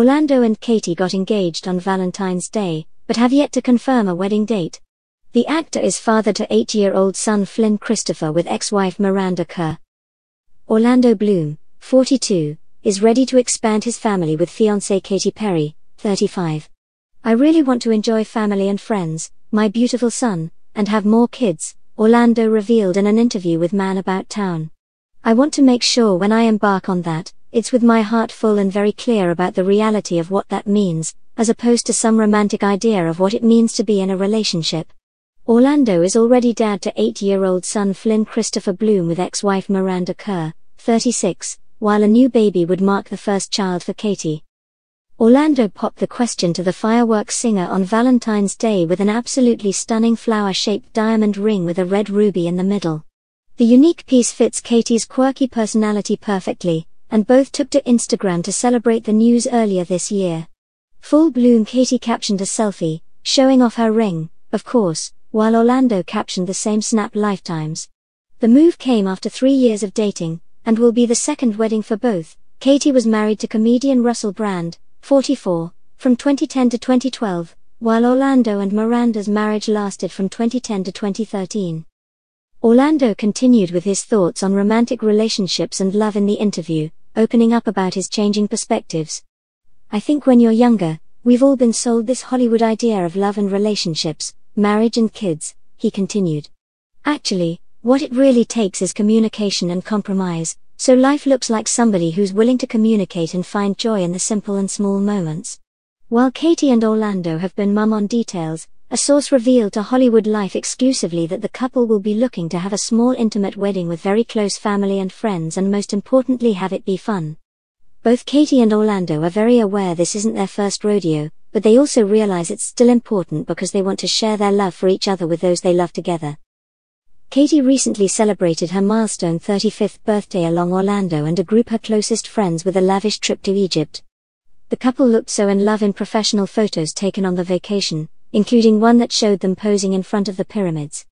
Orlando and Katie got engaged on Valentine's Day, but have yet to confirm a wedding date. The actor is father to eight year old son Flynn Christopher with ex wife Miranda Kerr. Orlando Bloom, 42, is ready to expand his family with fiancée Katy Perry, 35. I really want to enjoy family and friends, my beautiful son, and have more kids, Orlando revealed in an interview with Man About Town. I want to make sure when I embark on that, it's with my heart full and very clear about the reality of what that means, as opposed to some romantic idea of what it means to be in a relationship. Orlando is already dad to eight year old son Flynn Christopher Bloom with ex wife Miranda Kerr, 36, while a new baby would mark the first child for Katie. Orlando popped the question to the fireworks singer on Valentine's Day with an absolutely stunning flower shaped diamond ring with a red ruby in the middle. The unique piece fits Katie's quirky personality perfectly, and both took to Instagram to celebrate the news earlier this year. Full bloom Katie captioned a selfie, showing off her ring, of course, while Orlando captioned the same snap lifetimes. The move came after three years of dating, and will be the second wedding for both. Katie was married to comedian Russell Brand, 44, from 2010 to 2012, while Orlando and Miranda's marriage lasted from 2010 to 2013. Orlando continued with his thoughts on romantic relationships and love in the interview, opening up about his changing perspectives. I think when you're younger, we've all been sold this Hollywood idea of love and relationships, marriage and kids, he continued. Actually, what it really takes is communication and compromise, so life looks like somebody who's willing to communicate and find joy in the simple and small moments. While Katie and Orlando have been mum on details, a source revealed to Hollywood Life exclusively that the couple will be looking to have a small intimate wedding with very close family and friends and most importantly have it be fun. Both Katie and Orlando are very aware this isn't their first rodeo, but they also realize it's still important because they want to share their love for each other with those they love together. Katie recently celebrated her milestone 35th birthday along Orlando and a group her closest friends with a lavish trip to Egypt. The couple looked so in love in professional photos taken on the vacation, including one that showed them posing in front of the pyramids.